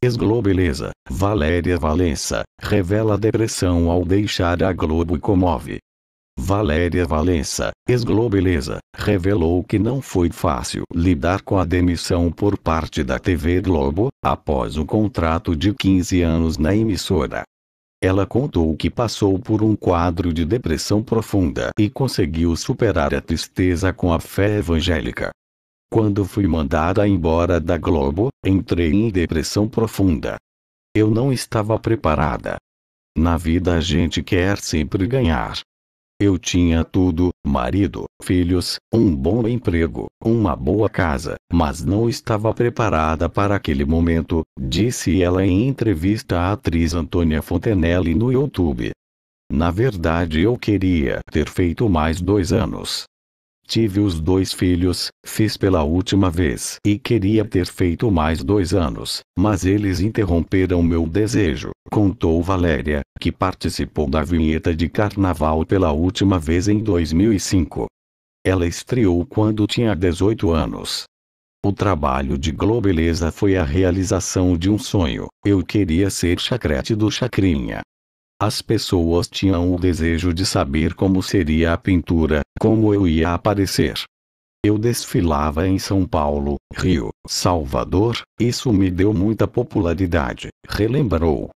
Ex-Globeleza, Valéria Valença, revela depressão ao deixar a Globo e comove. Valéria Valença, ex-Globeleza, revelou que não foi fácil lidar com a demissão por parte da TV Globo, após um contrato de 15 anos na emissora. Ela contou que passou por um quadro de depressão profunda e conseguiu superar a tristeza com a fé evangélica. Quando fui mandada embora da Globo, entrei em depressão profunda. Eu não estava preparada. Na vida a gente quer sempre ganhar. Eu tinha tudo: marido, filhos, um bom emprego, uma boa casa, mas não estava preparada para aquele momento, disse ela em entrevista à atriz Antônia Fontenelle no YouTube. Na verdade, eu queria ter feito mais dois anos, Tive os dois filhos, fiz pela última vez e queria ter feito mais dois anos, mas eles interromperam meu desejo, contou Valéria, que participou da vinheta de carnaval pela última vez em 2005. Ela estreou quando tinha 18 anos. O trabalho de Globeleza foi a realização de um sonho. Eu queria ser chacrete do Chacrinha. As pessoas tinham o desejo de saber como seria a pintura, como eu ia aparecer. Eu desfilava em São Paulo, Rio, Salvador, isso me deu muita popularidade, relembrou.